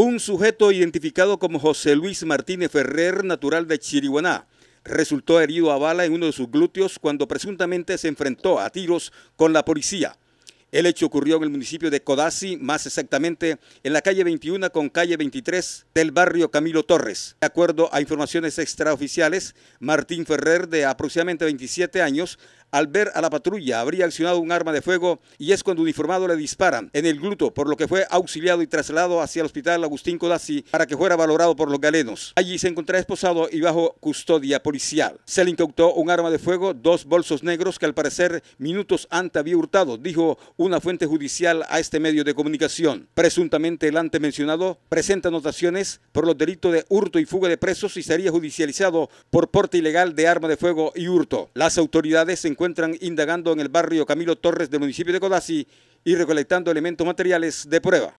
Un sujeto identificado como José Luis Martínez Ferrer, natural de Chiriguaná, resultó herido a bala en uno de sus glúteos cuando presuntamente se enfrentó a tiros con la policía. El hecho ocurrió en el municipio de Codazzi, más exactamente en la calle 21 con calle 23 del barrio Camilo Torres. De acuerdo a informaciones extraoficiales, Martín Ferrer, de aproximadamente 27 años, al ver a la patrulla, habría accionado un arma de fuego y es cuando uniformado le disparan en el gluto, por lo que fue auxiliado y trasladado hacia el hospital Agustín Codazzi para que fuera valorado por los galenos. Allí se encontraba esposado y bajo custodia policial. Se le incautó un arma de fuego, dos bolsos negros que al parecer minutos antes había hurtado, dijo una fuente judicial a este medio de comunicación. Presuntamente el antes mencionado presenta anotaciones por los delitos de hurto y fuga de presos y sería judicializado por porte ilegal de arma de fuego y hurto. Las autoridades en encuentran indagando en el barrio Camilo Torres del municipio de Codazzi y recolectando elementos materiales de prueba.